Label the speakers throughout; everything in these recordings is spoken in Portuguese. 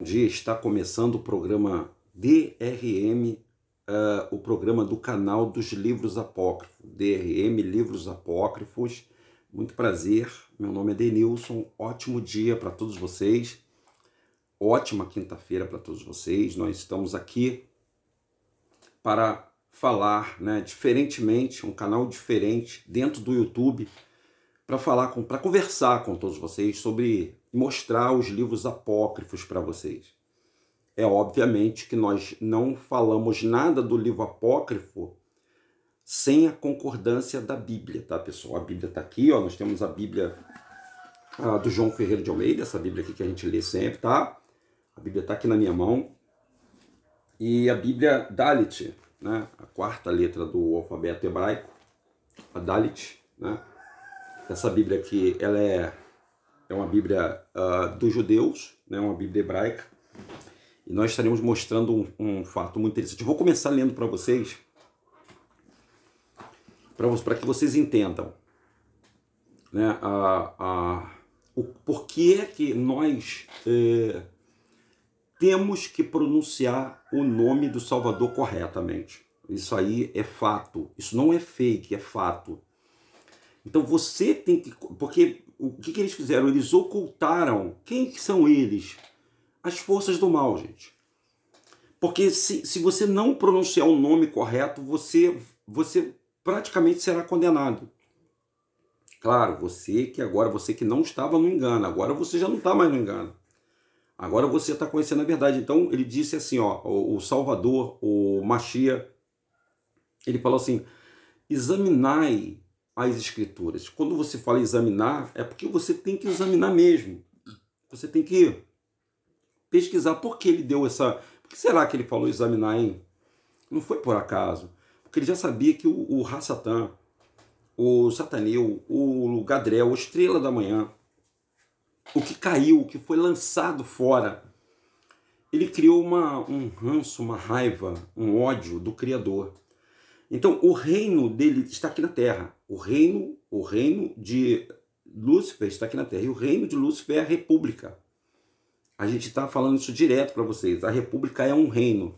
Speaker 1: Bom dia, está começando o programa DRM, uh, eh, o programa do canal dos livros apócrifos, DRM Livros Apócrifos. Muito prazer, meu nome é Denilson, ótimo dia para todos vocês, ótima quinta-feira para todos vocês. Nós estamos aqui para falar, né, diferentemente, um canal diferente dentro do YouTube, para falar, para conversar com todos vocês sobre mostrar os livros apócrifos para vocês. É obviamente que nós não falamos nada do livro apócrifo sem a concordância da Bíblia, tá, pessoal? A Bíblia está aqui, ó, nós temos a Bíblia ah, do João Ferreira de Almeida, essa Bíblia aqui que a gente lê sempre, tá? A Bíblia está aqui na minha mão. E a Bíblia Dalit, né? a quarta letra do alfabeto hebraico, a Dalit, né? Essa Bíblia aqui, ela é é uma Bíblia uh, dos judeus, né, uma Bíblia hebraica. E nós estaremos mostrando um, um fato muito interessante. Eu vou começar lendo para vocês, para que vocês entendam né, o porquê é que nós eh, temos que pronunciar o nome do Salvador corretamente. Isso aí é fato. Isso não é fake, é fato. Então você tem que. Porque o que, que eles fizeram? Eles ocultaram. Quem que são eles? As forças do mal, gente. Porque se, se você não pronunciar o nome correto, você, você praticamente será condenado. Claro, você que agora, você que não estava no engano, agora você já não está mais no engano. Agora você está conhecendo a verdade. Então ele disse assim: ó, o Salvador, o Machia, ele falou assim: examinai as escrituras. Quando você fala examinar, é porque você tem que examinar mesmo. Você tem que pesquisar por que ele deu essa. Por que será que ele falou examinar, hein? Não foi por acaso. Porque ele já sabia que o, o satã, o Sataneu, o Gadriel, o Estrela da Manhã, o que caiu, o que foi lançado fora, ele criou uma, um ranço, uma raiva, um ódio do Criador. Então, o reino dele está aqui na terra. O reino, o reino de Lúcifer está aqui na Terra. E o reino de Lúcifer é a república. A gente está falando isso direto para vocês. A república é um reino.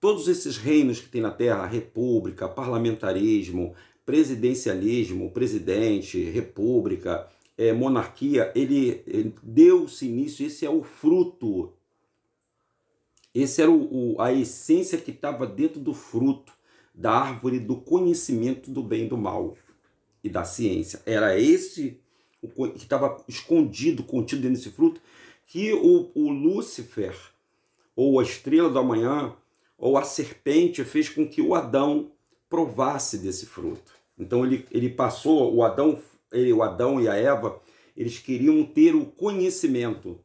Speaker 1: Todos esses reinos que tem na Terra, república, parlamentarismo, presidencialismo, presidente, república, é, monarquia, ele, ele deu-se início, esse é o fruto. Esse era o, o a essência que estava dentro do fruto, da árvore do conhecimento do bem e do mal e da ciência. Era esse o que estava escondido, contido dentro desse fruto, que o, o Lúcifer, ou a estrela da manhã, ou a serpente, fez com que o Adão provasse desse fruto. Então ele, ele passou, o Adão, ele, o Adão e a Eva, eles queriam ter o conhecimento.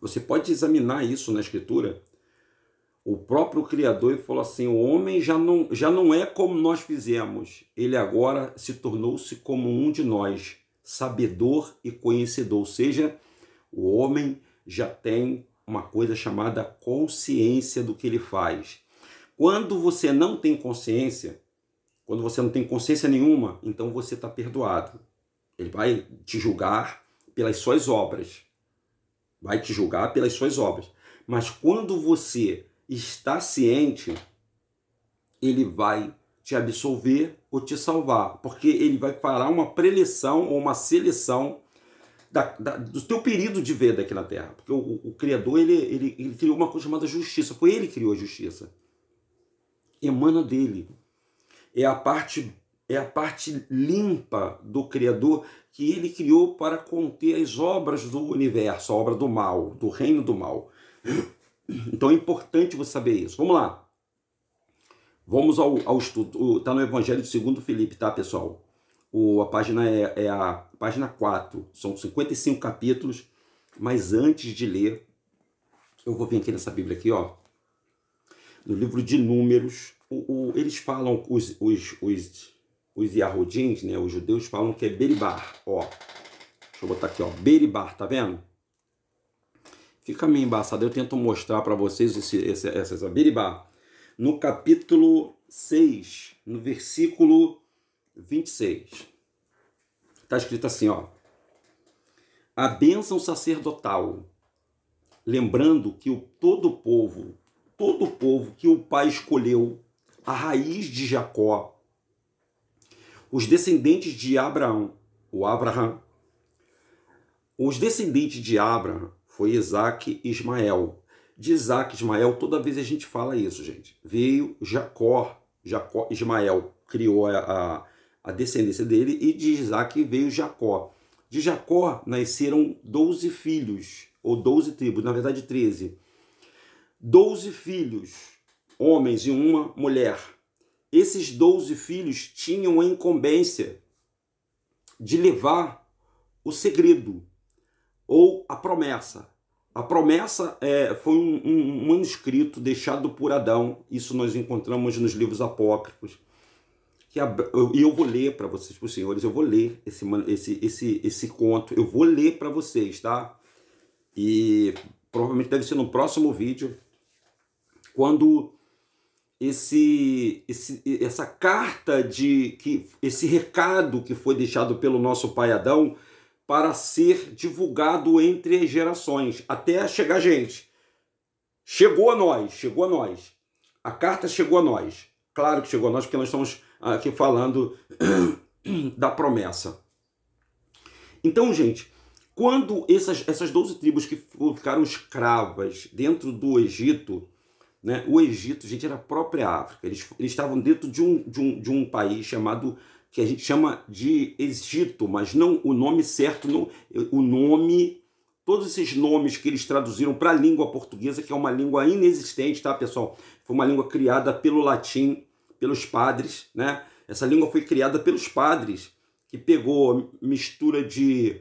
Speaker 1: Você pode examinar isso na escritura o próprio Criador e falou assim: o homem já não, já não é como nós fizemos, ele agora se tornou-se como um de nós, sabedor e conhecedor. Ou seja, o homem já tem uma coisa chamada consciência do que ele faz. Quando você não tem consciência, quando você não tem consciência nenhuma, então você está perdoado. Ele vai te julgar pelas suas obras. Vai te julgar pelas suas obras. Mas quando você está ciente, ele vai te absolver ou te salvar, porque ele vai parar uma preleção ou uma seleção da, da, do teu período de vida aqui na Terra. Porque o, o, Criador, ele, ele, ele, criou uma coisa chamada justiça. Foi ele que criou a justiça. Emana dele. É a parte é a parte limpa do Criador que ele criou para conter as obras do universo, a obra do mal, do reino do mal. Então é importante você saber isso. Vamos lá. Vamos ao, ao estudo. Está no Evangelho segundo Felipe, tá, pessoal? O, a página é, é a página 4. São 55 capítulos. Mas antes de ler, eu vou vir aqui nessa Bíblia aqui, ó. No livro de Números, o, o, eles falam, os, os, os, os Yahudins, né? Os judeus falam que é Beribar, ó. Deixa eu botar aqui, ó. Beribar, tá vendo? Fica meio embaçado. Eu tento mostrar para vocês esse, esse, essa, essa biribá. No capítulo 6, no versículo 26. Está escrito assim, ó. A bênção sacerdotal. Lembrando que o, todo o povo, todo o povo que o pai escolheu, a raiz de Jacó, os descendentes de Abraão, o Abraham, os descendentes de Abraão, foi Isaac e Ismael. De Isaac e Ismael, toda vez a gente fala isso, gente. Veio Jacó, Jacó Ismael criou a, a, a descendência dele e de Isaac veio Jacó. De Jacó nasceram 12 filhos, ou 12 tribos, na verdade 13. 12 filhos, homens e uma mulher. Esses 12 filhos tinham a incumbência de levar o segredo, ou a promessa. A promessa é, foi um, um, manuscrito deixado por Adão, isso nós encontramos nos livros apócrifos. E eu, eu vou ler para vocês, para os senhores, eu vou ler esse, esse, esse, esse conto, eu vou ler para vocês, tá? E provavelmente deve ser no próximo vídeo, quando esse, esse, essa carta de que esse recado que foi deixado pelo nosso pai Adão para ser divulgado entre as gerações, até chegar a gente. Chegou a nós, chegou a nós. A carta chegou a nós. Claro que chegou a nós, porque nós estamos aqui falando da promessa. Então, gente, quando essas, essas 12 tribos que ficaram escravas dentro do Egito, né, o Egito, gente, era a própria África. Eles, eles estavam dentro de um, de, um, de um país chamado que a gente chama de Egito, mas não o nome certo, não, o nome, todos esses nomes que eles traduziram para a língua portuguesa, que é uma língua inexistente, tá, pessoal? Foi uma língua criada pelo latim, pelos padres, né? Essa língua foi criada pelos padres, que pegou mistura de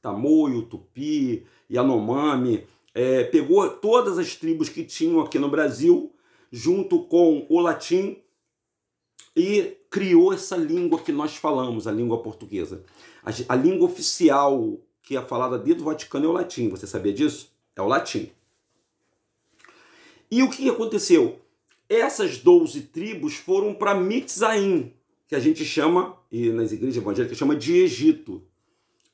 Speaker 1: tamoio, tupi, yanomami, é, pegou todas as tribos que tinham aqui no Brasil, junto com o latim, e criou essa língua que nós falamos, a língua portuguesa. A, a língua oficial que é falada dentro do Vaticano é o latim. Você sabia disso? É o latim. E o que aconteceu? Essas 12 tribos foram para Mitzaim, que a gente chama, e nas igrejas evangélicas chama de Egito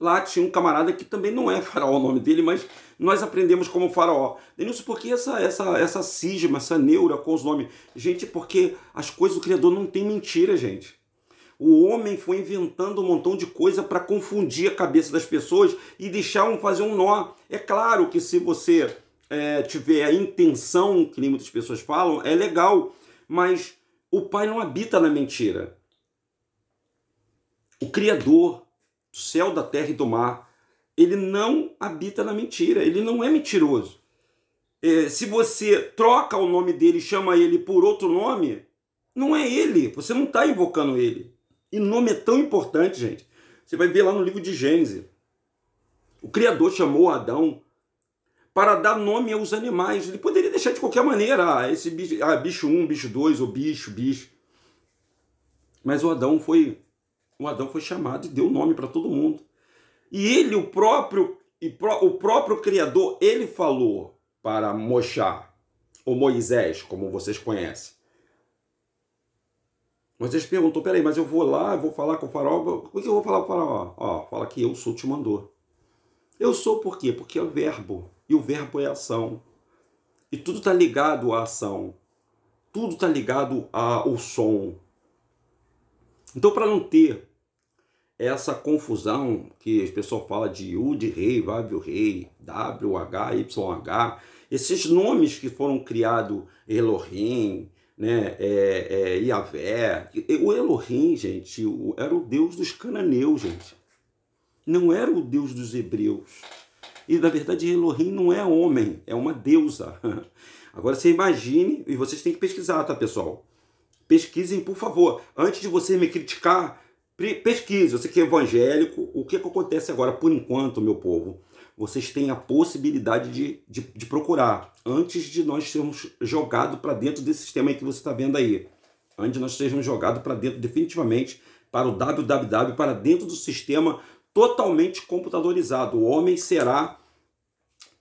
Speaker 1: lá tinha um camarada que também não é faraó o nome dele, mas nós aprendemos como faraó. Denilson, por que essa, essa, essa cisma, essa neura com os nomes? Gente, porque as coisas do Criador não tem mentira, gente. O homem foi inventando um montão de coisa para confundir a cabeça das pessoas e deixar um fazer um nó. É claro que se você é, tiver a intenção, que nem muitas pessoas falam, é legal, mas o Pai não habita na mentira. O Criador céu, da terra e do mar. Ele não habita na mentira, ele não é mentiroso. É, se você troca o nome dele e chama ele por outro nome, não é ele, você não está invocando ele. E nome é tão importante, gente. Você vai ver lá no livro de Gênesis. O Criador chamou Adão para dar nome aos animais. Ele poderia deixar de qualquer maneira, ah, esse bicho, ah, bicho 1, um, bicho 2, ou bicho, bicho. Mas o Adão foi o Adão foi chamado e deu nome para todo mundo. E ele, o próprio, o próprio Criador, ele falou para Moxá, ou Moisés, como vocês conhecem. Moisés perguntou: peraí, mas eu vou lá, eu vou falar com o faraó. O que eu vou falar com o faraó? Ó, fala que eu sou, te mandou. Eu sou por quê? Porque é o verbo. E o verbo é ação. E tudo está ligado à ação. Tudo está ligado ao som. Então, para não ter essa confusão que as pessoas falam de U de rei, W rei, WH, YH, esses nomes que foram criados, Elohim, né, é, é, Iavé. O Elohim, gente, era o deus dos cananeus, gente. Não era o deus dos hebreus. E na verdade, Elohim não é homem, é uma deusa. Agora você imagine, e vocês têm que pesquisar, tá, pessoal? Pesquisem, por favor. Antes de você me criticar, Pesquise, você que é evangélico, o que, é que acontece agora, por enquanto, meu povo? Vocês têm a possibilidade de, de, de procurar, antes de nós sermos jogados para dentro desse sistema aí que você está vendo aí. Antes de nós sejamos jogados para dentro, definitivamente, para o www, para dentro do sistema totalmente computadorizado. O homem será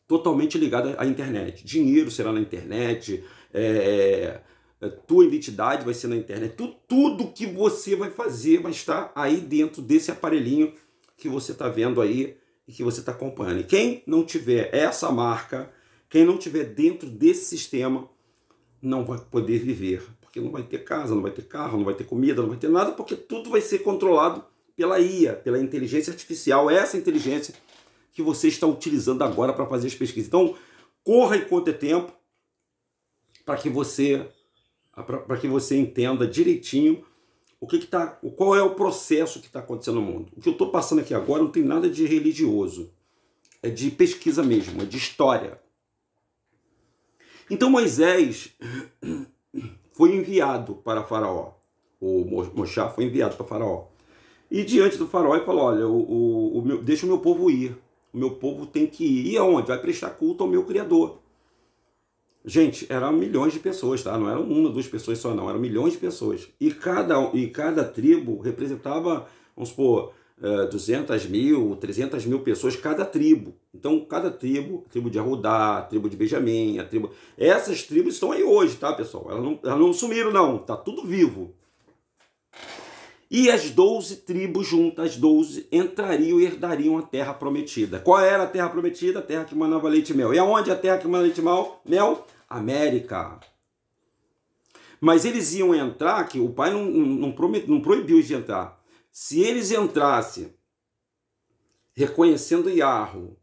Speaker 1: totalmente ligado à internet. Dinheiro será na internet, é, é a tua identidade vai ser na internet. Tudo, tudo que você vai fazer vai estar aí dentro desse aparelhinho que você está vendo aí e que você está acompanhando. E quem não tiver essa marca, quem não tiver dentro desse sistema, não vai poder viver. Porque não vai ter casa, não vai ter carro, não vai ter comida, não vai ter nada, porque tudo vai ser controlado pela IA, pela inteligência artificial, é essa inteligência que você está utilizando agora para fazer as pesquisas. Então, corra enquanto é tempo para que você Tá? para que você entenda direitinho o que, que tá, qual é o processo que está acontecendo no mundo. O que eu estou passando aqui agora não tem nada de religioso, é de pesquisa mesmo, é de história. Então Moisés foi enviado para Faraó, o Moxá foi enviado para Faraó. E diante do Faraó ele falou: Olha, o, o, o meu, deixa o meu povo ir. O meu povo tem que ir. E aonde? Vai prestar culto ao meu Criador. Gente, eram milhões de pessoas, tá? Não eram uma, duas pessoas só, não. Eram milhões de pessoas. E cada, e cada tribo representava, vamos supor, 200 é, mil, 300 mil pessoas, cada tribo. Então, cada tribo, a tribo de Arrudá, a tribo de Benjamim, a tribo... Essas tribos estão aí hoje, tá, pessoal? Elas não, elas não sumiram, não. Tá tudo vivo. E as 12 tribos juntas, as 12, entrariam e herdariam a terra prometida. Qual era a terra prometida? A terra que manava leite e mel. E aonde a terra que manava leite e mel? América. Mas eles iam entrar, que o pai não, não, promete não proibiu de entrar. Se eles entrassem reconhecendo Yarro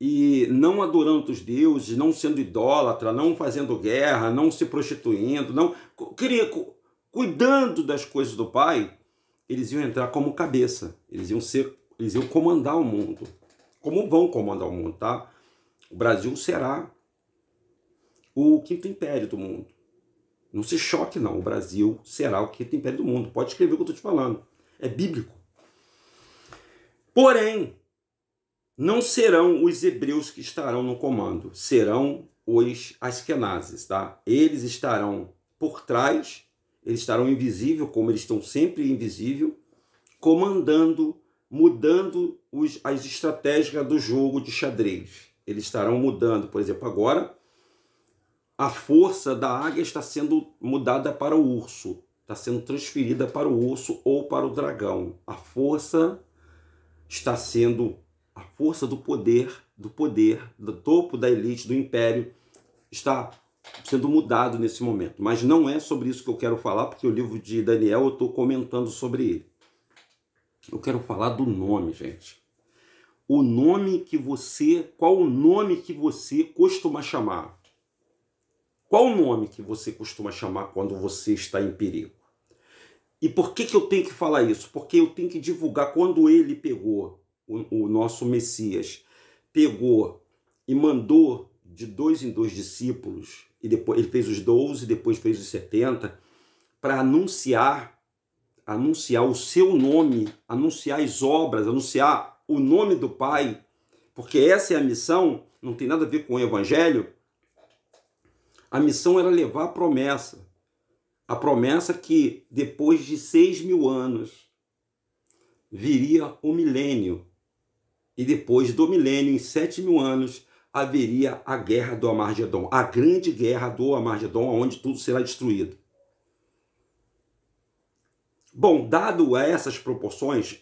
Speaker 1: e não adorando os deuses, não sendo idólatra, não fazendo guerra, não se prostituindo, não queria cuidando das coisas do pai, eles iam entrar como cabeça, eles iam ser, eles iam comandar o mundo. Como vão comandar o mundo, tá? O Brasil será o quinto império do mundo. Não se choque, não. O Brasil será o quinto império do mundo. Pode escrever o que eu estou te falando. É bíblico. Porém, não serão os hebreus que estarão no comando, serão os askenazes, tá? Eles estarão por trás, eles estarão invisível, como eles estão sempre invisível, comandando, mudando os, as estratégias do jogo de xadrez. Eles estarão mudando, por exemplo, agora a força da águia está sendo mudada para o urso, está sendo transferida para o urso ou para o dragão. A força está sendo a força do poder, do poder, do topo da elite, do império, está sendo mudado nesse momento. Mas não é sobre isso que eu quero falar, porque o livro de Daniel eu estou comentando sobre ele. Eu quero falar do nome, gente. O nome que você, qual o nome que você costuma chamar? Qual o nome que você costuma chamar quando você está em perigo? E por que, que eu tenho que falar isso? Porque eu tenho que divulgar quando ele pegou, o, o nosso Messias, pegou e mandou de dois em dois discípulos, e depois ele fez os 12, depois fez os 70, para anunciar, anunciar o seu nome, anunciar as obras, anunciar o nome do Pai, porque essa é a missão, não tem nada a ver com o evangelho. A missão era levar a promessa. A promessa que depois de seis mil anos viria o milênio. E depois do milênio, em sete mil anos, haveria a guerra do Amargedon, a grande guerra do Amargedon, onde tudo será destruído. Bom, dado a essas proporções,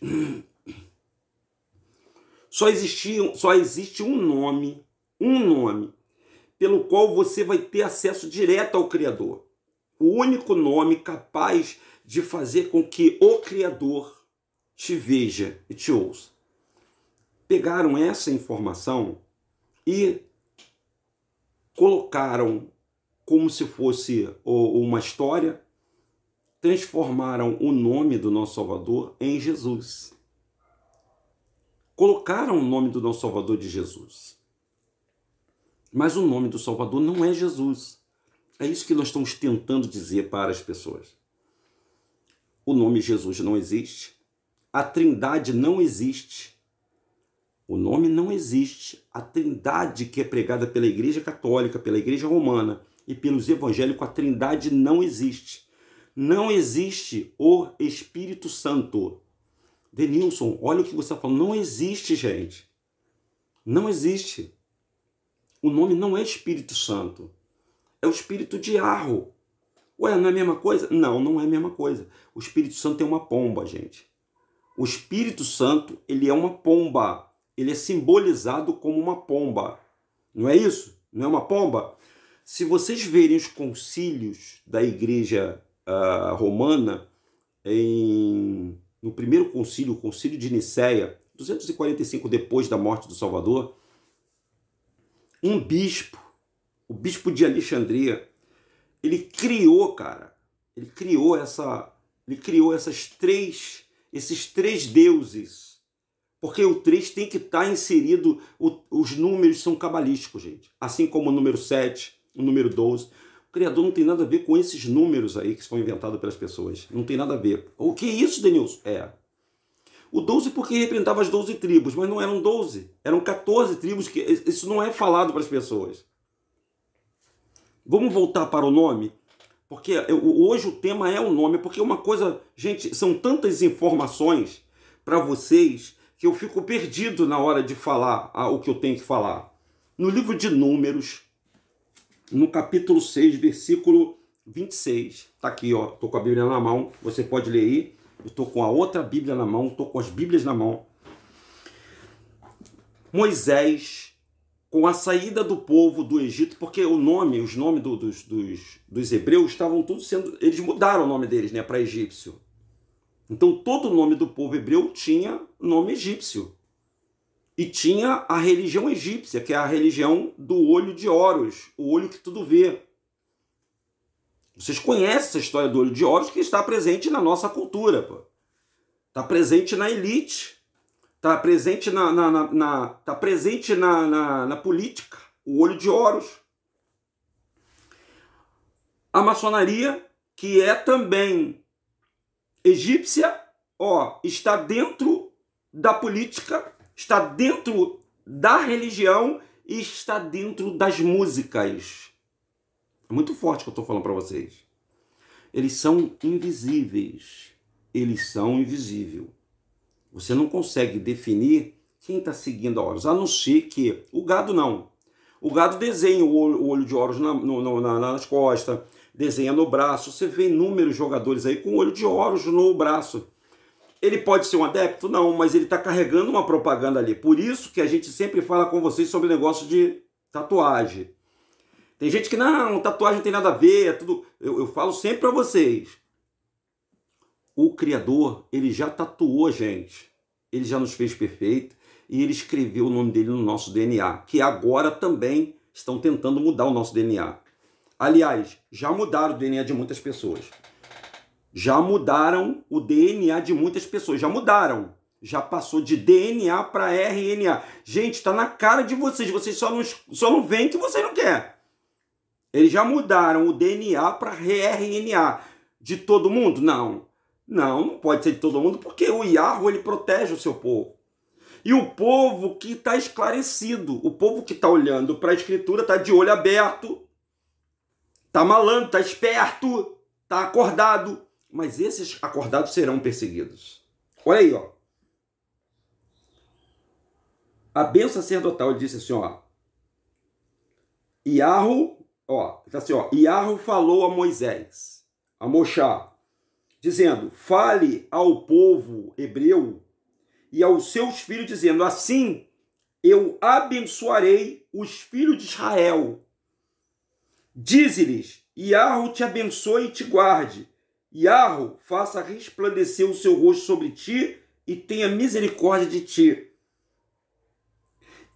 Speaker 1: só existia, só existe um nome, um nome pelo qual você vai ter acesso direto ao Criador. O único nome capaz de fazer com que o Criador te veja e te ouça. Pegaram essa informação e colocaram como se fosse uma história, transformaram o nome do nosso Salvador em Jesus. Colocaram o nome do nosso Salvador de Jesus. Mas o nome do Salvador não é Jesus. É isso que nós estamos tentando dizer para as pessoas. O nome Jesus não existe. A Trindade não existe. O nome não existe. A Trindade que é pregada pela Igreja Católica, pela Igreja Romana e pelos evangélicos, a Trindade não existe. Não existe o Espírito Santo. Denilson, olha o que você está falando. Não existe, gente. Não existe. O nome não é Espírito Santo. É o espírito de Arro. Ué, não é a mesma coisa? Não, não é a mesma coisa. O Espírito Santo é uma pomba, gente. O Espírito Santo, ele é uma pomba. Ele é simbolizado como uma pomba. Não é isso? Não é uma pomba? Se vocês verem os concílios da igreja uh, romana, em, no primeiro concílio, o concílio de Nicéia, 245 depois da morte do Salvador, um bispo, o bispo de Alexandria, ele criou, cara, ele criou essa, ele criou essas três, esses três deuses. Porque o três tem que estar tá inserido, o, os números são cabalísticos, gente. Assim como o número 7, o número 12. O Criador não tem nada a ver com esses números aí que foram inventados pelas pessoas. Não tem nada a ver. O que é isso, Denilson? É, o 12 porque representava as 12 tribos, mas não eram 12, eram 14 tribos, que isso não é falado para as pessoas. Vamos voltar para o nome? Porque hoje o tema é o nome, porque uma coisa, gente, são tantas informações para vocês que eu fico perdido na hora de falar o que eu tenho que falar. No livro de Números, no capítulo 6, versículo 26, tá aqui, ó, tô com a Bíblia na mão, você pode ler aí. Eu estou com a outra Bíblia na mão, estou com as Bíblias na mão. Moisés, com a saída do povo do Egito, porque o nome, os nomes do, dos, dos, dos hebreus estavam todos sendo. Eles mudaram o nome deles né, para egípcio. Então todo o nome do povo hebreu tinha nome egípcio. E tinha a religião egípcia, que é a religião do olho de Horus, o olho que tudo vê. Vocês conhecem essa história do olho de Horus que está presente na nossa cultura, pô. Está presente na elite, está presente na, na, na, na tá presente na, na, na política, o olho de Horus. A maçonaria, que é também egípcia, ó, está dentro da política, está dentro da religião e está dentro das músicas muito forte que eu estou falando para vocês. Eles são invisíveis. Eles são invisível. Você não consegue definir quem está seguindo a Horus, a não ser que o gado não. O gado desenha o olho, de Horus na, no, na, nas costas, desenha no braço. Você vê inúmeros jogadores aí com o olho de Horus no braço. Ele pode ser um adepto? Não, mas ele está carregando uma propaganda ali. Por isso que a gente sempre fala com vocês sobre o negócio de tatuagem. Tem gente que não, tatuagem não tem nada a ver, é tudo. Eu, eu falo sempre para vocês. O Criador, ele já tatuou a gente. Ele já nos fez perfeito e ele escreveu o nome dele no nosso DNA, que agora também estão tentando mudar o nosso DNA. Aliás, já mudaram o DNA de muitas pessoas. Já mudaram o DNA de muitas pessoas, já mudaram. Já passou de DNA para RNA. Gente, está na cara de vocês, vocês só não, só não veem que vocês não querem. Eles já mudaram o DNA para RNA de todo mundo? Não. Não, não pode ser de todo mundo, porque o Yahoo ele protege o seu povo. E o povo que está esclarecido, o povo que está olhando para a escritura, está de olho aberto, está malando, está esperto, está acordado. Mas esses acordados serão perseguidos. Olha aí, ó. A benção sacerdotal disse assim, ó. Iarro ó, tá assim, ó, Iarro falou a Moisés, a Mochá, dizendo: Fale ao povo hebreu e aos seus filhos, dizendo: Assim eu abençoarei os filhos de Israel. diz lhes Iarro te abençoe e te guarde. Iarro faça resplandecer o seu rosto sobre ti e tenha misericórdia de ti.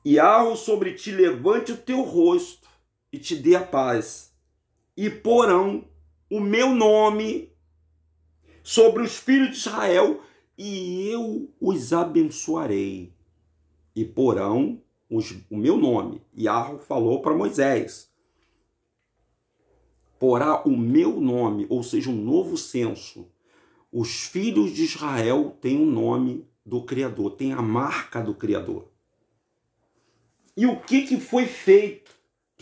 Speaker 1: Iarro sobre ti levante o teu rosto e te dê a paz, e porão o meu nome sobre os filhos de Israel, e eu os abençoarei. E porão os, o meu nome. Yarro falou para Moisés: porá o meu nome, ou seja, um novo senso Os filhos de Israel têm o um nome do Criador, têm a marca do Criador. E o que, que foi feito?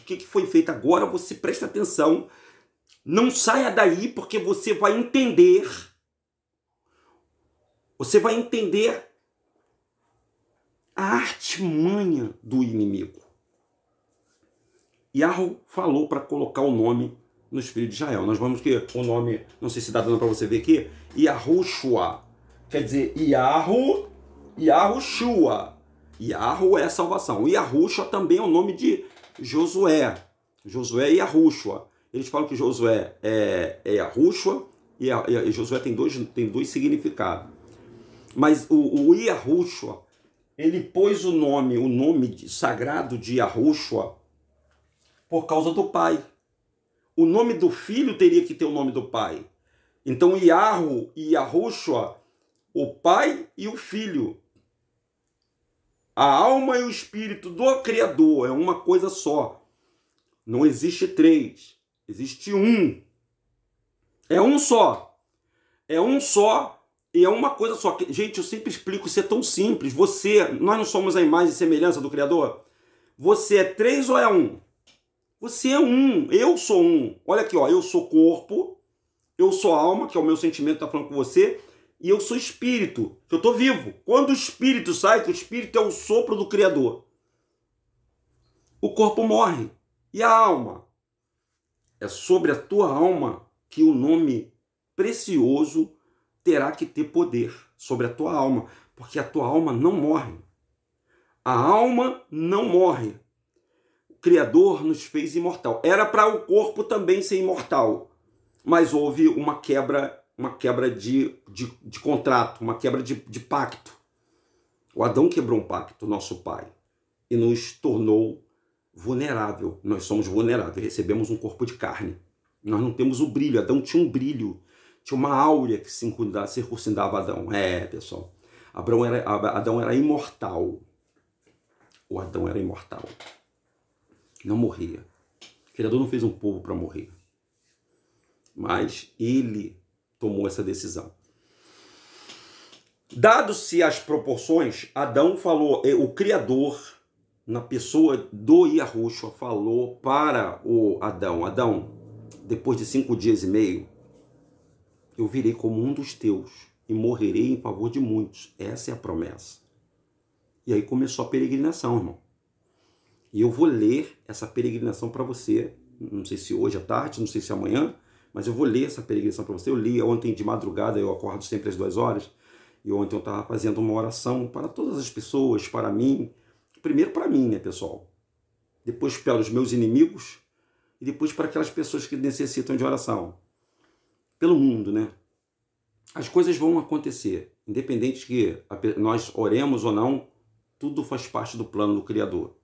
Speaker 1: que, que foi feito agora, você presta atenção. Não saia daí, porque você vai entender. Você vai entender a artimanha do inimigo. Yarro falou para colocar o nome no espírito de Israel. Nós vamos que o nome, não sei se dá dando para você ver aqui, Yahushua. Quer dizer, Yarro, Yahushua. Yarro é salvação. Yahushua também é o nome de Josué. Josué e Yahushua. Eles falam que Josué é, é e, a, e, e Josué tem dois, tem dois significados. Mas o, o Yahushua, ele pôs o nome, o nome sagrado de Yahushua por causa do pai. O nome do filho teria que ter o nome do pai. Então, Yahu e Yahushua, o pai e o filho. A alma e o espírito do Criador é uma coisa só. Não existe três, existe um. É um só. É um só e é uma coisa só. Gente, eu sempre explico isso é tão simples. Você, nós não somos a imagem e semelhança do Criador? Você é três ou é um? Você é um, eu sou um. Olha aqui, ó, eu sou corpo, eu sou alma, que é o meu sentimento que tá falando com você e eu sou espírito, eu estou vivo. Quando o espírito sai, que o espírito é o sopro do Criador. O corpo morre. E a alma? É sobre a tua alma que o nome precioso terá que ter poder sobre a tua alma, porque a tua alma não morre. A alma não morre. O Criador nos fez imortal. Era para o corpo também ser imortal, mas houve uma quebra uma quebra de, de, de contrato, uma quebra de, de pacto. O Adão quebrou um pacto, nosso pai, e nos tornou vulnerável. Nós somos vulneráveis, recebemos um corpo de carne. Nós não temos o brilho. Adão tinha um brilho, tinha uma áurea que circundava Adão. É, pessoal. Abraão era, Adão era imortal. O Adão era imortal. Não morria. O Criador não fez um povo para morrer. Mas ele tomou essa decisão. Dado-se as proporções, Adão falou, eh, o Criador, na pessoa do Yahushua, falou para o Adão: Adão, depois de cinco dias e meio, eu virei como um dos teus e morrerei em favor de muitos. Essa é a promessa. E aí começou a peregrinação, irmão. E eu vou ler essa peregrinação para você, não sei se hoje à tarde, não sei se amanhã, mas eu vou ler essa peregrinação para você. Eu li ontem de madrugada, eu acordo sempre às duas horas. E ontem eu estava fazendo uma oração para todas as pessoas, para mim. Primeiro para mim, né, pessoal? Depois pelos meus inimigos. E depois para aquelas pessoas que necessitam de oração. Pelo mundo, né? As coisas vão acontecer. Independente que nós oremos ou não, tudo faz parte do plano do Criador.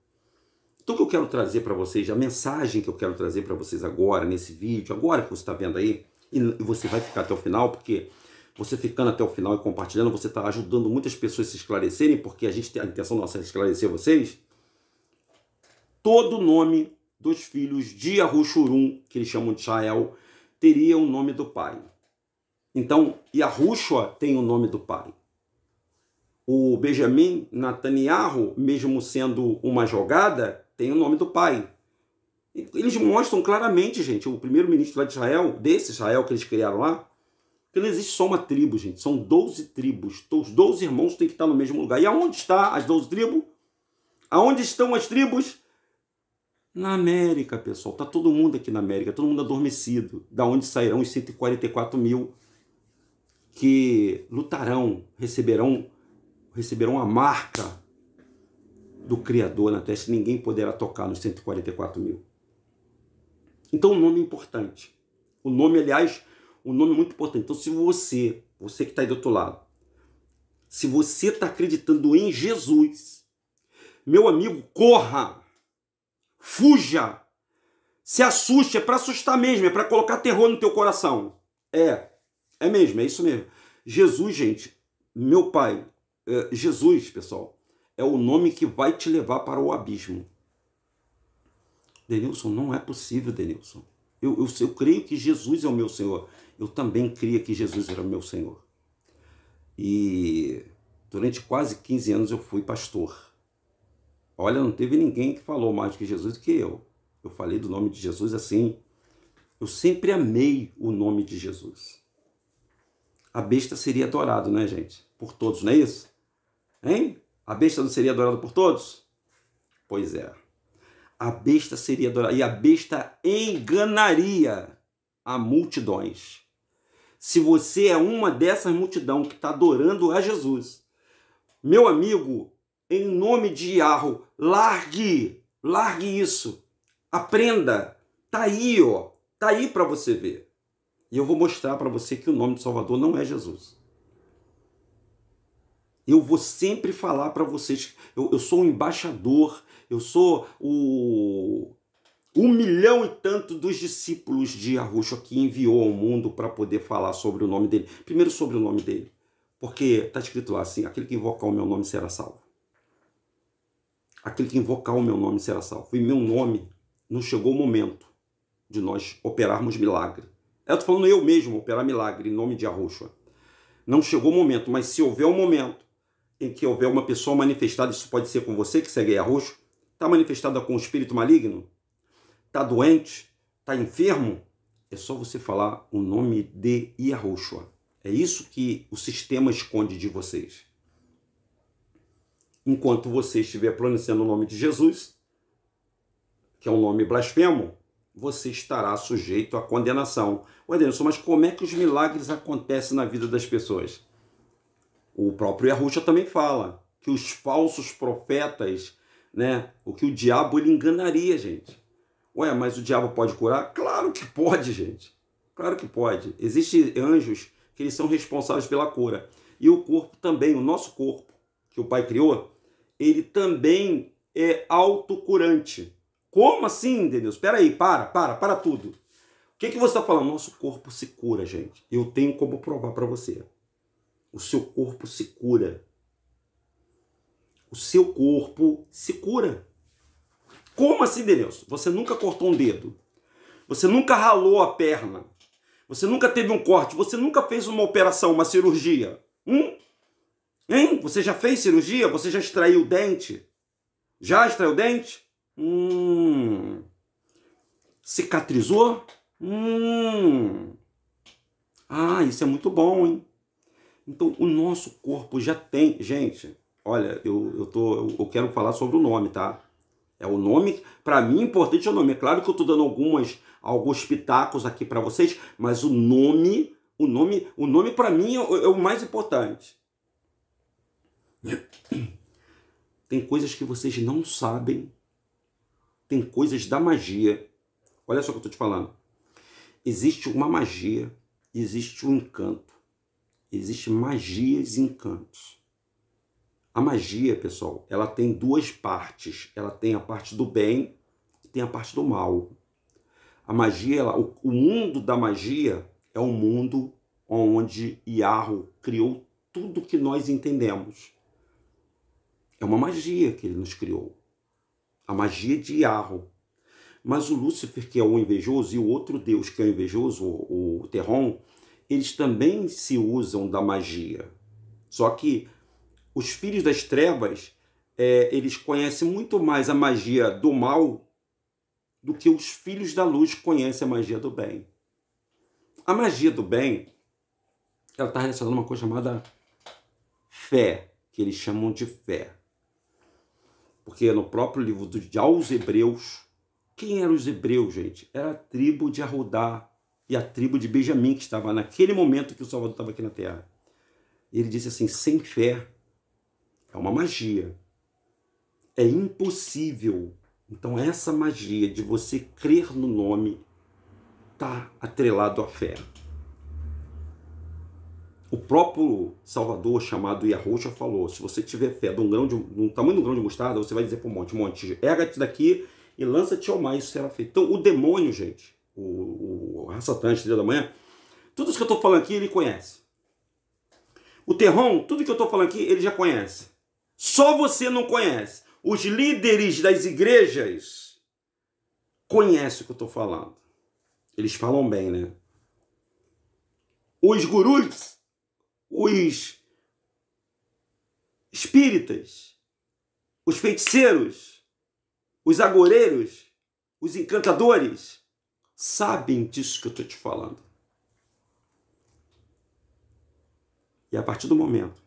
Speaker 1: Então, o que eu quero trazer para vocês, a mensagem que eu quero trazer para vocês agora, nesse vídeo, agora que você está vendo aí, e você vai ficar até o final, porque você ficando até o final e compartilhando, você está ajudando muitas pessoas a se esclarecerem, porque a gente a intenção nossa é esclarecer vocês. Todo nome dos filhos de Arruxurum, que eles chamam de Shael, teria o nome do pai. Então, Yahushua tem o nome do pai. O Benjamin Netanyahu, mesmo sendo uma jogada, tem o nome do pai. Eles mostram claramente, gente, o primeiro-ministro lá de Israel, desse Israel que eles criaram lá, que não existe só uma tribo, gente. São 12 tribos. Os 12 irmãos têm que estar no mesmo lugar. E aonde está as 12 tribos? Aonde estão as tribos? Na América, pessoal. Está todo mundo aqui na América, todo mundo adormecido. Da onde sairão os 144 mil que lutarão, receberão, receberão a marca do Criador na testa, ninguém poderá tocar nos 144 mil. Então, o um nome importante. O nome, aliás, um nome muito importante. Então, se você, você que está aí do outro lado, se você está acreditando em Jesus, meu amigo, corra, fuja, se assuste, é para assustar mesmo, é para colocar terror no teu coração. É, é mesmo, é isso mesmo. Jesus, gente, meu pai, é, Jesus, pessoal, é o nome que vai te levar para o abismo. Denilson, não é possível, Denilson. Eu, eu, eu creio que Jesus é o meu Senhor. Eu também cria que Jesus era o meu Senhor. E durante quase 15 anos eu fui pastor. Olha, não teve ninguém que falou mais que Jesus do que eu. Eu falei do nome de Jesus assim. Eu sempre amei o nome de Jesus. A besta seria adorado, né, gente? Por todos, não é isso? Hein? a besta não seria adorada por todos? Pois é. A besta seria adorada. E a besta enganaria a multidões. Se você é uma dessas multidão que está adorando a Jesus, meu amigo, em nome de Yarro, largue, largue isso. Aprenda. Tá aí, ó. Tá aí para você ver. E eu vou mostrar para você que o nome do Salvador não é Jesus. Eu vou sempre falar para vocês, eu, eu sou o um embaixador, eu sou o um milhão e tanto dos discípulos de Arruxo que enviou ao mundo para poder falar sobre o nome dele. Primeiro sobre o nome dele, porque está escrito lá assim, aquele que invocar o meu nome será salvo. Aquele que invocar o meu nome será salvo. E meu nome não chegou o momento de nós operarmos milagre. Eu estou falando eu mesmo operar milagre em nome de Arruxo. Não chegou o momento, mas se houver o um momento, em que houver uma pessoa manifestada, isso pode ser com você que segue a roxo, está manifestada com um espírito maligno, está doente, está enfermo, é só você falar o nome de Yahushua. É isso que o sistema esconde de vocês. Enquanto você estiver pronunciando o nome de Jesus, que é um nome blasfemo, você estará sujeito à condenação. Ué, Denilson, mas como é que os milagres acontecem na vida das pessoas? O próprio Yahushua também fala que os falsos profetas, né? O que o diabo ele enganaria, gente. Ué, mas o diabo pode curar? Claro que pode, gente. Claro que pode. Existem anjos que eles são responsáveis pela cura. E o corpo também, o nosso corpo, que o Pai criou, ele também é autocurante. Como assim, Deus? Espera aí, para, para, para tudo. O que, que você está falando? Nosso corpo se cura, gente. Eu tenho como provar para você o seu corpo se cura. O seu corpo se cura. Como assim, Deus Você nunca cortou um dedo. Você nunca ralou a perna. Você nunca teve um corte. Você nunca fez uma operação, uma cirurgia. Hum? Hein? Você já fez cirurgia? Você já extraiu o dente? Já extraiu o dente? Hum. Cicatrizou? Hum. Ah, isso é muito bom, hein? Então, o nosso corpo já tem. Gente, olha, eu, eu, tô, eu, eu quero falar sobre o nome, tá? É o nome, para mim, importante é o nome. É claro que eu estou dando algumas, alguns pitacos aqui para vocês, mas o nome, o nome, o nome para mim é o, é o mais importante. Tem coisas que vocês não sabem. Tem coisas da magia. Olha só o que eu estou te falando. Existe uma magia, existe um encanto existe magias e encantos. A magia, pessoal, ela tem duas partes. Ela tem a parte do bem e tem a parte do mal. A magia, ela, o, o mundo da magia é o um mundo onde Iarro criou tudo que nós entendemos. É uma magia que ele nos criou. A magia de Iarro. Mas o Lúcifer, que é um invejoso, e o outro deus que é o invejoso, o, o Terron, eles também se usam da magia. Só que os filhos das trevas, é, eles conhecem muito mais a magia do mal do que os filhos da luz conhecem a magia do bem. A magia do bem, ela está relacionada a uma coisa chamada fé, que eles chamam de fé. Porque no próprio livro de aos Hebreus, quem eram os Hebreus, gente? Era a tribo de Arrudá, e a tribo de Benjamim, que estava naquele momento que o Salvador estava aqui na terra. Ele disse assim: sem fé é uma magia. É impossível. Então, essa magia de você crer no nome está atrelado à fé. O próprio Salvador, chamado Yahusha, falou: se você tiver fé de um grão de, do tamanho de um grão de mostarda, você vai dizer para o monte: monte, erga-te daqui e lança-te ao mar, isso será feito. Então, o demônio, gente, o, o Rassatã, dia da Manhã, tudo isso que eu estou falando aqui ele conhece. O Terron, tudo que eu estou falando aqui, ele já conhece. Só você não conhece. Os líderes das igrejas conhecem o que eu estou falando. Eles falam bem, né? Os gurus, os espíritas, os feiticeiros, os agoreiros, os encantadores, sabem disso que eu estou te falando. E a partir do momento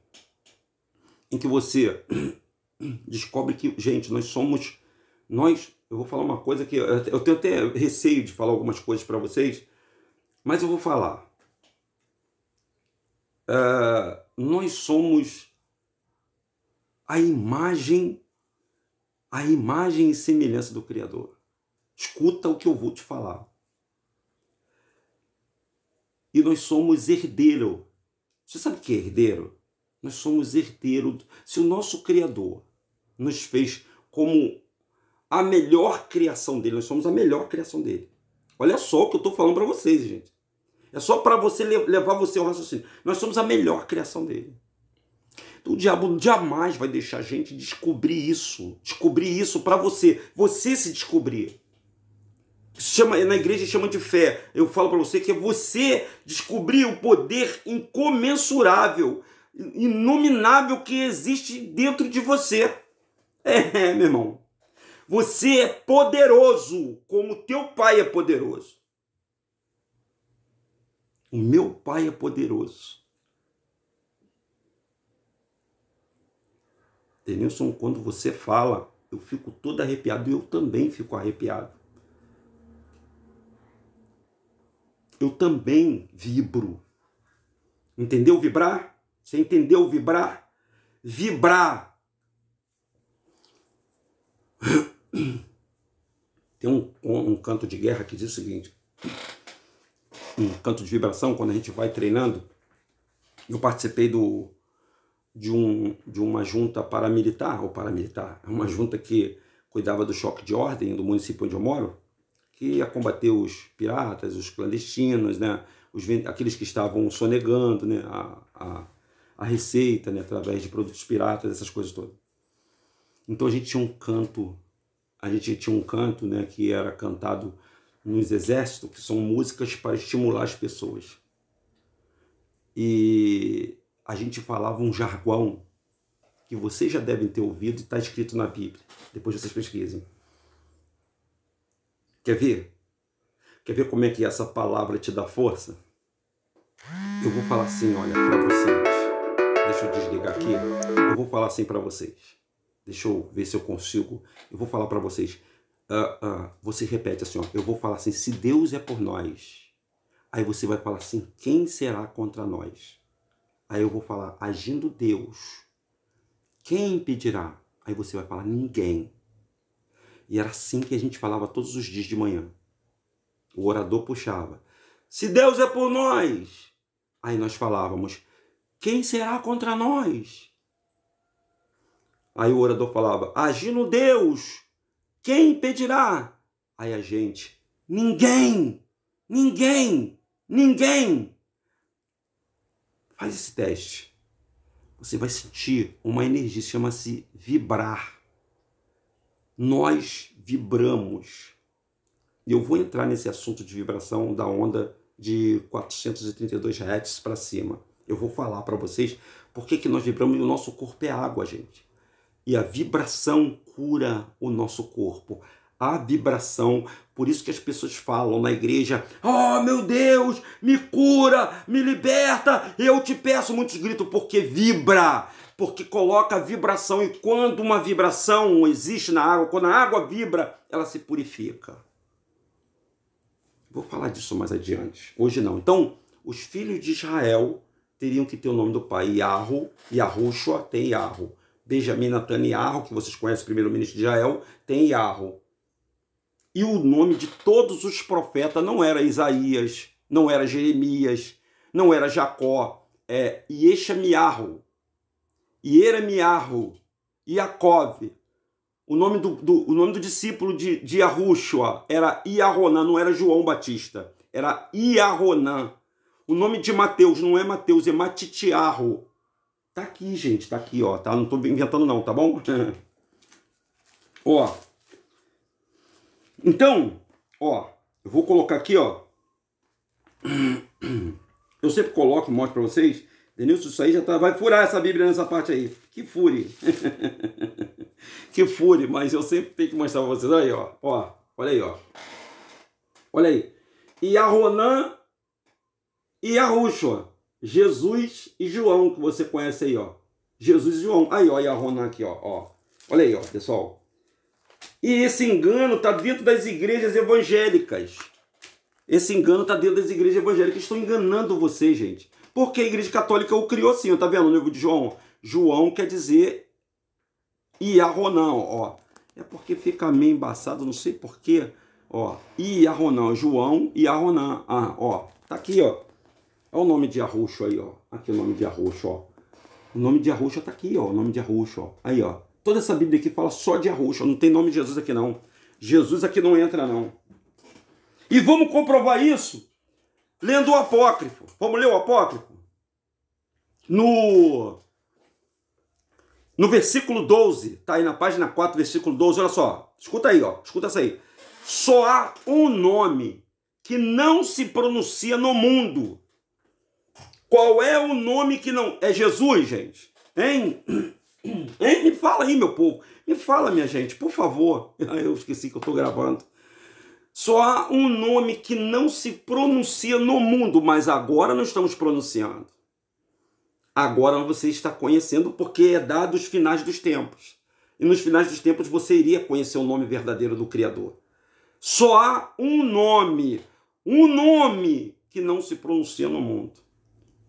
Speaker 1: em que você descobre que, gente, nós somos. Nós. Eu vou falar uma coisa que. Eu tenho até receio de falar algumas coisas para vocês, mas eu vou falar. Uh, nós somos a imagem, a imagem e semelhança do Criador. Escuta o que eu vou te falar e nós somos herdeiro. Você sabe o que é herdeiro? Nós somos herdeiro. Se o nosso Criador nos fez como a melhor criação dele, nós somos a melhor criação dele. Olha só o que eu estou falando para vocês, gente. É só para você levar você ao raciocínio. Nós somos a melhor criação dele. Então, o diabo jamais vai deixar a gente descobrir isso. Descobrir isso para você. Você se descobrir. Chama, na igreja chama de fé. Eu falo para você que é você descobrir o poder incomensurável, inominável que existe dentro de você. É, é meu irmão. Você é poderoso como teu pai é poderoso. O meu pai é poderoso. Denilson, quando você fala, eu fico todo arrepiado e eu também fico arrepiado. eu também vibro. Entendeu vibrar? Você entendeu vibrar? Vibrar. Tem um, um, um canto de guerra que diz o seguinte: um canto de vibração, quando a gente vai treinando. Eu participei do, de, um, de uma junta paramilitar, ou paramilitar, uma junta que cuidava do choque de ordem do município onde eu moro que ia combater os piratas, os clandestinos, né? os, aqueles que estavam sonegando né? a, a, a receita né? através de produtos piratas, essas coisas todas. Então a gente tinha um canto, a gente tinha um canto né? que era cantado nos exércitos, que são músicas para estimular as pessoas. E a gente falava um jargão que vocês já devem ter ouvido e está escrito na Bíblia. Depois vocês pesquisem. Quer ver? Quer ver como é que essa palavra te dá força? Eu vou falar assim, olha, para vocês. Deixa eu desligar aqui. Eu vou falar assim para vocês. Deixa eu ver se eu consigo. Eu vou falar para vocês. Uh, uh, você repete assim, ó, eu vou falar assim, se Deus é por nós, aí você vai falar assim, quem será contra nós? Aí eu vou falar, agindo Deus, quem impedirá? Aí você vai falar, ninguém. E era assim que a gente falava todos os dias de manhã. O orador puxava: Se Deus é por nós! Aí nós falávamos: Quem será contra nós? Aí o orador falava: Agindo Deus, quem impedirá? Aí a gente: Ninguém! Ninguém! Ninguém! Faz esse teste. Você vai sentir uma energia, chama-se vibrar nós vibramos. Eu vou entrar nesse assunto de vibração da onda de 432 Hz para cima. Eu vou falar para vocês por que, que nós vibramos e o nosso corpo é água, gente. E a vibração cura o nosso corpo. A vibração, por isso que as pessoas falam na igreja: Oh meu Deus, me cura, me liberta, eu te peço. Muitos gritam porque vibra, porque coloca vibração e quando uma vibração existe na água, quando a água vibra, ela se purifica. Vou falar disso mais adiante. Hoje não. Então, os filhos de Israel teriam que ter o nome do pai Yarro, Yahushua tem Yarro. Benjamin e Yarro, que vocês conhecem, o primeiro-ministro de Israel, tem Yarro. E o nome de todos os profetas não era Isaías, não era Jeremias, não era Jacó, é Yeshamiarro, Yeremiahu, Yaakov. O nome do, do, o nome do discípulo de, de Yahushua era Iaronã, não era João Batista, era Iaronã. O nome de Mateus não é Mateus, é Matitiarro. Tá aqui, gente, tá aqui, ó, tá? Não tô inventando não, tá bom? ó. Então, ó, eu vou colocar aqui, ó. Eu sempre coloco mostro para vocês Denilson, isso aí já tá, vai furar essa Bíblia nessa parte aí. Que fure. que fure, mas eu sempre tenho que mostrar para vocês. Olha aí, ó. ó. Olha aí, ó. Olha aí. E a Ronan e a Ruxo, Jesus e João, que você conhece aí, ó. Jesus e João. Aí, ó, e a Ronan aqui, ó. ó. Olha aí, ó, pessoal. E esse engano está dentro das igrejas evangélicas. Esse engano está dentro das igrejas evangélicas. Estão enganando você, gente. Porque a igreja católica o criou assim, tá vendo o livro de João? João quer dizer Iaronão, ó. É porque fica meio embaçado, não sei porquê. Ó, Iaronão, João Iaronã. Ah, ó, tá aqui, ó. Olha o nome de Arruxo aí, ó. Aqui o nome de Arruxo, ó. O nome de Arruxo tá aqui, ó. O nome de Arruxo, ó. Aí, ó. Toda essa Bíblia aqui fala só de Arruxo. Não tem nome de Jesus aqui, não. Jesus aqui não entra, não. E vamos comprovar isso lendo o apócrifo. Vamos ler o apócrifo? No no versículo 12, tá aí na página 4, versículo 12, olha só. Escuta aí, ó. Escuta isso aí. Só há um nome que não se pronuncia no mundo. Qual é o nome que não é Jesus, gente? Hein? hein? Me fala aí, meu povo. Me fala, minha gente, por favor. Eu esqueci que eu tô gravando. Só há um nome que não se pronuncia no mundo, mas agora nós estamos pronunciando. Agora você está conhecendo, porque é dado os finais dos tempos. E nos finais dos tempos você iria conhecer o nome verdadeiro do Criador. Só há um nome, um nome que não se pronuncia no mundo.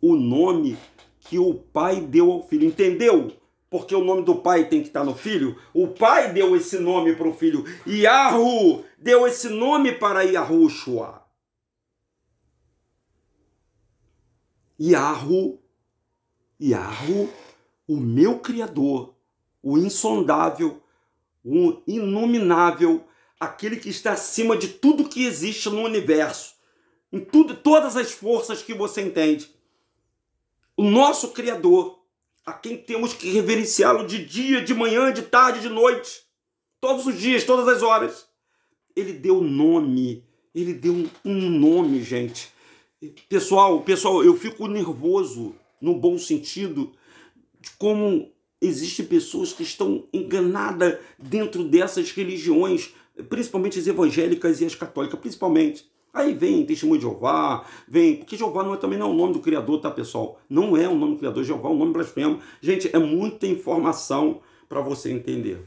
Speaker 1: O nome que o Pai deu ao Filho. Entendeu? porque o nome do pai tem que estar no filho. O pai deu esse nome para o filho. Yahu deu esse nome para Yahushua. Yahu, Yahu, o meu Criador, o insondável, o inominável, aquele que está acima de tudo que existe no universo, em tudo, todas as forças que você entende. O nosso Criador a quem temos que reverenciá-lo de dia, de manhã, de tarde, de noite, todos os dias, todas as horas. Ele deu nome, ele deu um nome, gente. Pessoal, pessoal, eu fico nervoso no bom sentido de como existem pessoas que estão enganadas dentro dessas religiões, principalmente as evangélicas e as católicas, principalmente. Aí vem testemunho de Jeová, vem. Porque Jeová não é, também não é o nome do Criador, tá, pessoal? Não é o nome do Criador, Jeová é um nome blasfemo. Gente, é muita informação para você entender.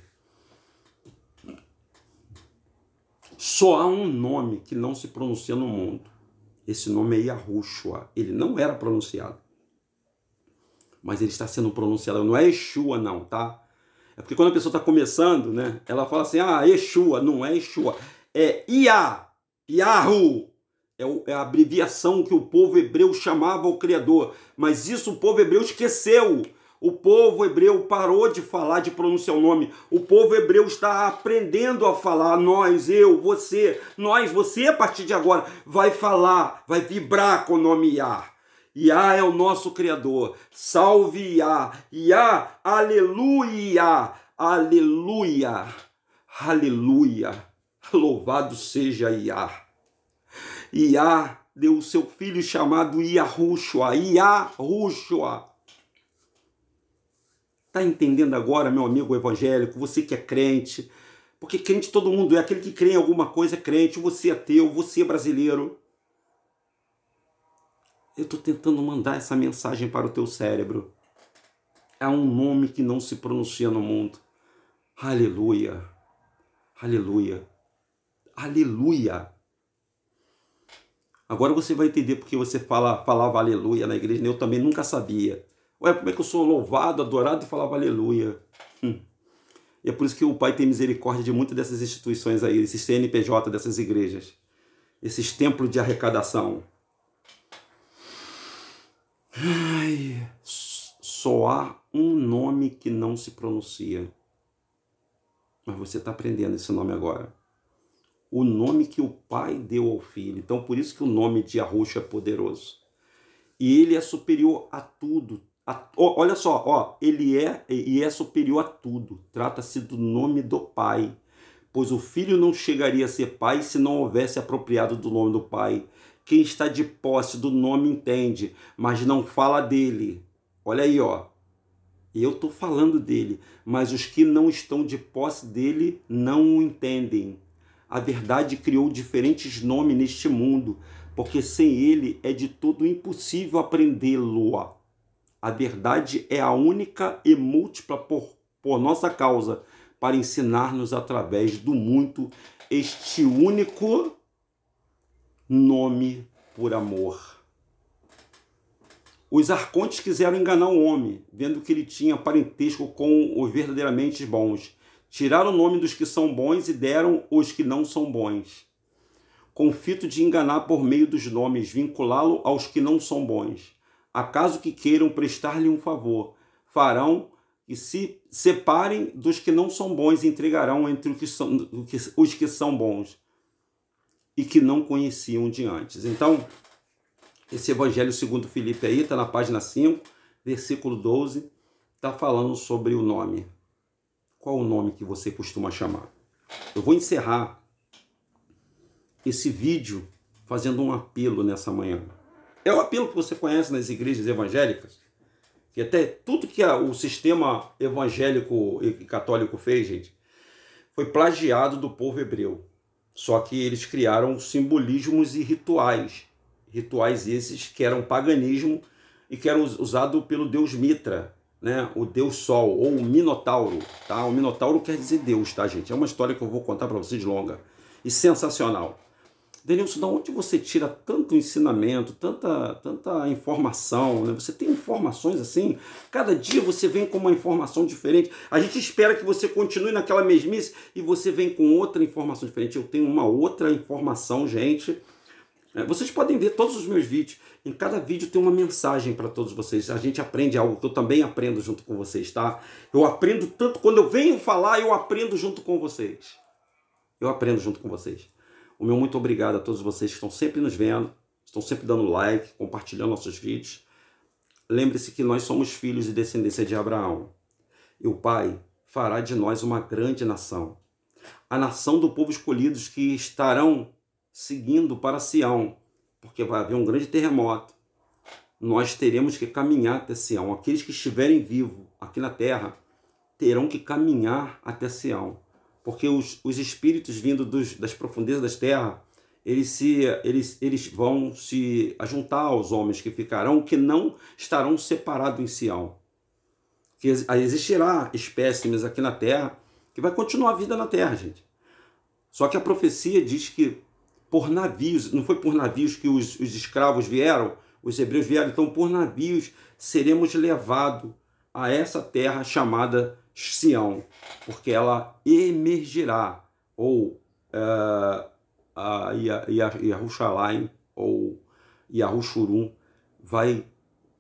Speaker 1: Só há um nome que não se pronuncia no mundo. Esse nome é Yahushua. Ele não era pronunciado. Mas ele está sendo pronunciado. Não é Yeshua, não, tá? É porque quando a pessoa está começando, né? Ela fala assim, ah, Yeshua. Não é Yeshua. É Ia. Yahoo! É, é a abreviação que o povo hebreu chamava o Criador. Mas isso o povo hebreu esqueceu. O povo hebreu parou de falar, de pronunciar o nome. O povo hebreu está aprendendo a falar. Nós, eu, você, nós, você, a partir de agora, vai falar, vai vibrar com o nome Yah. Yah é o nosso Criador. Salve Yah. Yah, aleluia, aleluia, aleluia. Louvado seja Iá. Iá deu o seu filho chamado Iahushua. Iahushua. Tá entendendo agora, meu amigo evangélico? Você que é crente. Porque crente todo mundo é. Aquele que crê em alguma coisa é crente. Você é ateu, você é brasileiro. Eu estou tentando mandar essa mensagem para o teu cérebro. Há é um nome que não se pronuncia no mundo. Aleluia. Aleluia. Aleluia! Agora você vai entender porque você fala, falava aleluia na igreja. Eu também nunca sabia. Ué, como é que eu sou louvado, adorado e falava aleluia? Hum. E é por isso que o Pai tem misericórdia de muitas dessas instituições aí, esses CNPJ dessas igrejas, esses templos de arrecadação. Ai, só há um nome que não se pronuncia. Mas você está aprendendo esse nome agora o nome que o Pai deu ao Filho. Então, por isso que o nome de Arruxa é poderoso. E ele é superior a tudo. A, ó, olha só, ó, ele é e é superior a tudo. Trata-se do nome do Pai. Pois o filho não chegaria a ser pai se não houvesse apropriado do nome do Pai. Quem está de posse do nome entende, mas não fala dele. Olha aí, ó. Eu estou falando dele, mas os que não estão de posse dele não o entendem a verdade criou diferentes nomes neste mundo, porque sem ele é de todo impossível aprendê-lo. A verdade é a única e múltipla por, por nossa causa, para ensinar-nos através do muito este único nome por amor. Os arcontes quiseram enganar o homem, vendo que ele tinha parentesco com os verdadeiramente bons. Tiraram o nome dos que são bons e deram os que não são bons. Confito de enganar por meio dos nomes, vinculá-lo aos que não são bons. Acaso que queiram prestar-lhe um favor, farão e se separem dos que não são bons e entregarão entre os que são, os que são bons e que não conheciam de antes. Então, esse Evangelho segundo Filipe aí, está na página 5, versículo 12, está falando sobre o nome qual o nome que você costuma chamar? Eu vou encerrar esse vídeo fazendo um apelo nessa manhã. É um apelo que você conhece nas igrejas evangélicas, que até tudo que o sistema evangélico e católico fez, gente, foi plagiado do povo hebreu. Só que eles criaram simbolismos e rituais. Rituais esses que eram paganismo e que eram usados pelo deus Mitra, né, o Deus Sol ou o Minotauro, tá? O Minotauro quer dizer Deus, tá, gente? É uma história que eu vou contar para vocês longa e sensacional. Denilson, da onde você tira tanto ensinamento, tanta, tanta informação? Né? Você tem informações assim? Cada dia você vem com uma informação diferente. A gente espera que você continue naquela mesmice e você vem com outra informação diferente. Eu tenho uma outra informação, gente, né? Vocês podem ver todos os meus vídeos. Em cada vídeo tem uma mensagem para todos vocês. A gente aprende algo que eu também aprendo junto com vocês, tá? Eu aprendo tanto quando eu venho falar, eu aprendo junto com vocês. Eu aprendo junto com vocês. O meu muito obrigado a todos vocês que estão sempre nos vendo, estão sempre dando like, compartilhando nossos vídeos. Lembre-se que nós somos filhos e descendência de Abraão. E o Pai fará de nós uma grande nação. A nação do povo escolhidos que estarão seguindo para Sião, porque vai haver um grande terremoto. Nós teremos que caminhar até Sião. Aqueles que estiverem vivos aqui na terra terão que caminhar até Sião, porque os, os espíritos vindo dos, das profundezas das terras eles, se, eles, eles vão se ajuntar aos homens que ficarão, que não estarão separados em Sião. Que existirá espécimes aqui na terra que vai continuar a vida na terra, gente. Só que a profecia diz que por navios, não foi por navios que os, os escravos vieram, os hebreus vieram, então por navios seremos levados a essa terra chamada Sião, porque ela emergirá, ou uh, a Yarushalayim, ou Yarushurum, vai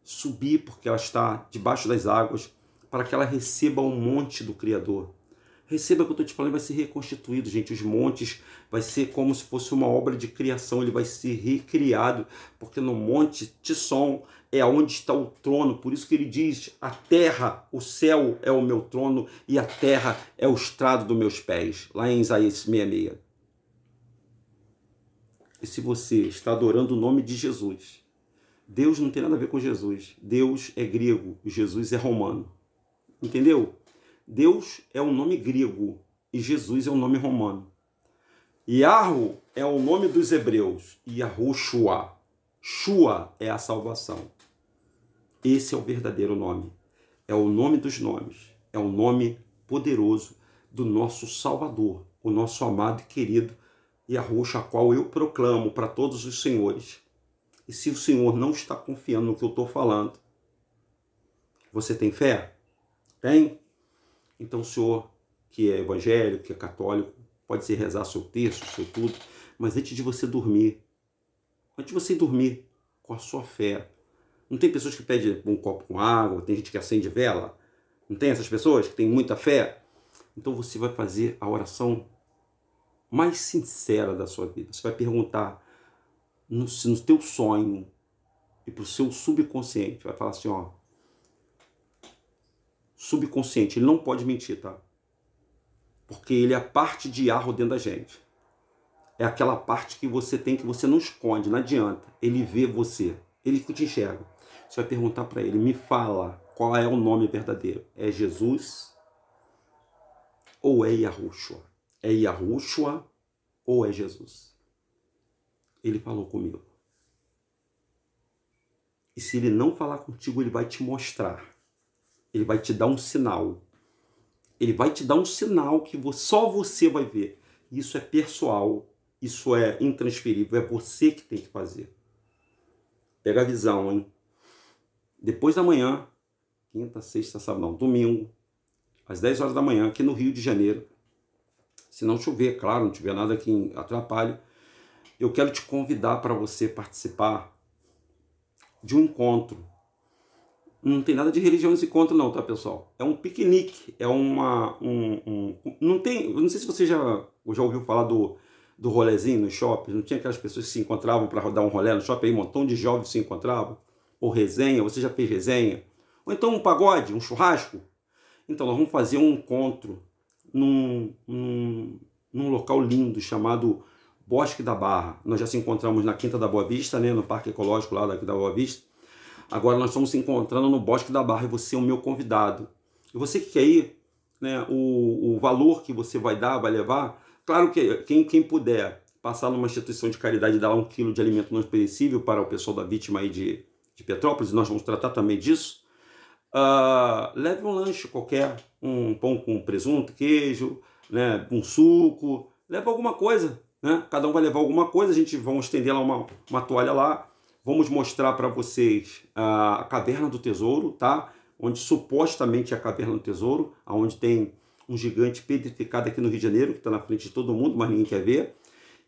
Speaker 1: subir, porque ela está debaixo das águas, para que ela receba o um monte do Criador. Receba o que eu estou te falando, vai ser reconstituído, gente. Os montes vai ser como se fosse uma obra de criação, ele vai ser recriado, porque no monte Tisson é onde está o trono. Por isso que ele diz: a terra, o céu é o meu trono e a terra é o estrado dos meus pés. Lá em Isaías 66. E se você está adorando o nome de Jesus, Deus não tem nada a ver com Jesus. Deus é grego, Jesus é romano. Entendeu? Deus é um nome grego e Jesus é um nome romano. Yahu é o nome dos hebreus, Yahushua. Shua é a salvação. Esse é o verdadeiro nome. É o nome dos nomes. É o nome poderoso do nosso Salvador, o nosso amado e querido Yahushua, a qual eu proclamo para todos os senhores. E se o Senhor não está confiando no que eu estou falando, você tem fé? Tem? Então, o senhor que é evangélico, que é católico, pode ser rezar seu texto, seu tudo, mas antes de você dormir, antes de você dormir com a sua fé, não tem pessoas que pedem um copo com água, tem gente que acende vela, não tem essas pessoas que têm muita fé? Então você vai fazer a oração mais sincera da sua vida. Você vai perguntar no, no teu sonho e para o seu subconsciente, vai falar assim, ó, subconsciente. Ele não pode mentir, tá? Porque ele é a parte de arro dentro da gente. É aquela parte que você tem que você não esconde, não adianta. Ele vê você, ele te enxerga. Você vai perguntar para ele, me fala qual é o nome verdadeiro. É Jesus ou é Yahushua? É Yahushua ou é Jesus? Ele falou comigo. E se ele não falar contigo, ele vai te mostrar ele vai te dar um sinal. Ele vai te dar um sinal que só você vai ver. Isso é pessoal, isso é intransferível, é você que tem que fazer. Pega a visão, hein? Depois da manhã, quinta, sexta, sábado, não, domingo, às 10 horas da manhã, aqui no Rio de Janeiro, se não chover, claro, não tiver nada que atrapalhe, eu quero te convidar para você participar de um encontro não tem nada de religião nesse conto não, tá, pessoal? É um piquenique, é uma... Um, um, não tem... Não sei se você já, já ouviu falar do, do rolezinho no shopping? Não tinha aquelas pessoas que se encontravam para dar um rolê no shopping, aí um montão de jovens se encontravam. Ou resenha, você já fez resenha. Ou então um pagode, um churrasco. Então, nós vamos fazer um encontro num, num, num local lindo chamado Bosque da Barra. Nós já se encontramos na Quinta da Boa Vista, né, no Parque Ecológico lá da Boa Vista. Agora nós estamos nos encontrando no Bosque da Barra e você é o meu convidado. E você que quer ir, né, o, o valor que você vai dar, vai levar, claro que quem, quem puder passar numa instituição de caridade e dar um quilo de alimento não perecível para o pessoal da vítima aí de, de Petrópolis, nós vamos tratar também disso, uh, leve um lanche qualquer, um pão com presunto, queijo, né, um suco, leva alguma coisa, né? Cada um vai levar alguma coisa, a gente vai estender lá uma, uma toalha lá, Vamos mostrar para vocês a Caverna do Tesouro, tá? Onde supostamente é a Caverna do Tesouro, aonde tem um gigante petrificado aqui no Rio de Janeiro, que está na frente de todo mundo, mas ninguém quer ver.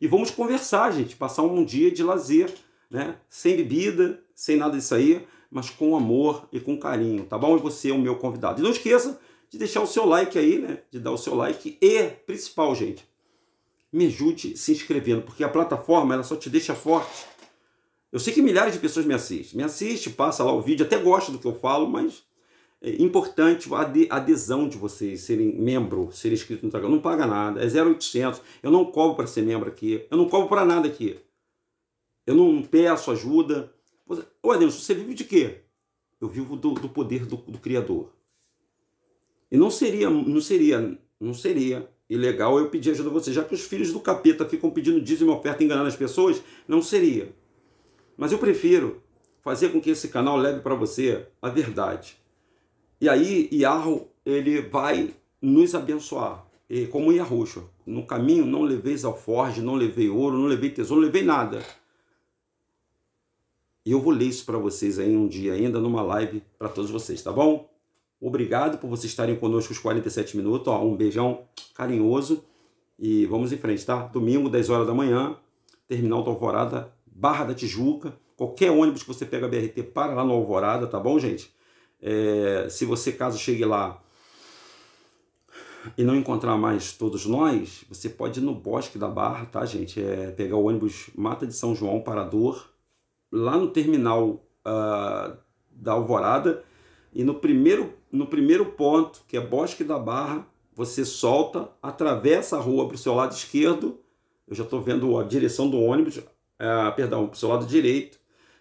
Speaker 1: E vamos conversar, gente, passar um dia de lazer, né? Sem bebida, sem nada disso aí, mas com amor e com carinho, tá bom? E você é o meu convidado. E não esqueça de deixar o seu like aí, né? De dar o seu like. E, principal, gente, me ajude se inscrevendo, porque a plataforma ela só te deixa forte eu sei que milhares de pessoas me assistem. Me assiste, passa lá o vídeo, até gosta do que eu falo, mas é importante a adesão de vocês serem membro, serem inscritos no Instagram. Não paga nada, é 0,800. Eu não cobro para ser membro aqui. Eu não cobro para nada aqui. Eu não peço ajuda. Ô, Adenilson, você vive de quê? Eu vivo do, do poder do, do Criador. E não seria, não seria, não seria ilegal eu pedir ajuda a você, já que os filhos do capeta ficam pedindo dízimo e oferta enganando as pessoas, não seria mas eu prefiro fazer com que esse canal leve para você a verdade. E aí, Yahoo, ele vai nos abençoar. E como Yahushua, no caminho não levei alforge, não levei ouro, não levei tesouro, não levei nada. E eu vou ler isso para vocês aí um dia ainda, numa live para todos vocês, tá bom? Obrigado por vocês estarem conosco os 47 minutos. Ó, um beijão carinhoso e vamos em frente, tá? Domingo, 10 horas da manhã, Terminal da Alvorada, Barra da Tijuca, qualquer ônibus que você pega BRT, para lá no Alvorada, tá bom, gente? É, se você, caso chegue lá e não encontrar mais todos nós, você pode ir no Bosque da Barra, tá, gente? É, pegar o ônibus Mata de São João, Parador, lá no terminal uh, da Alvorada, e no primeiro, no primeiro ponto, que é Bosque da Barra, você solta, atravessa a rua para o seu lado esquerdo, eu já estou vendo a direção do ônibus, é, perdão, para o seu lado direito,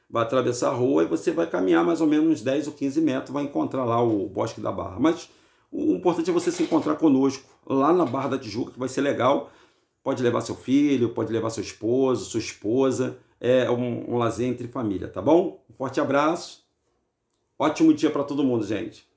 Speaker 1: vai atravessar a rua e você vai caminhar mais ou menos uns 10 ou 15 metros, vai encontrar lá o Bosque da Barra. Mas o importante é você se encontrar conosco lá na Barra da Tijuca, que vai ser legal. Pode levar seu filho, pode levar seu esposo, sua esposa. É um, um lazer entre família, tá bom? Um forte abraço. Ótimo dia para todo mundo, gente.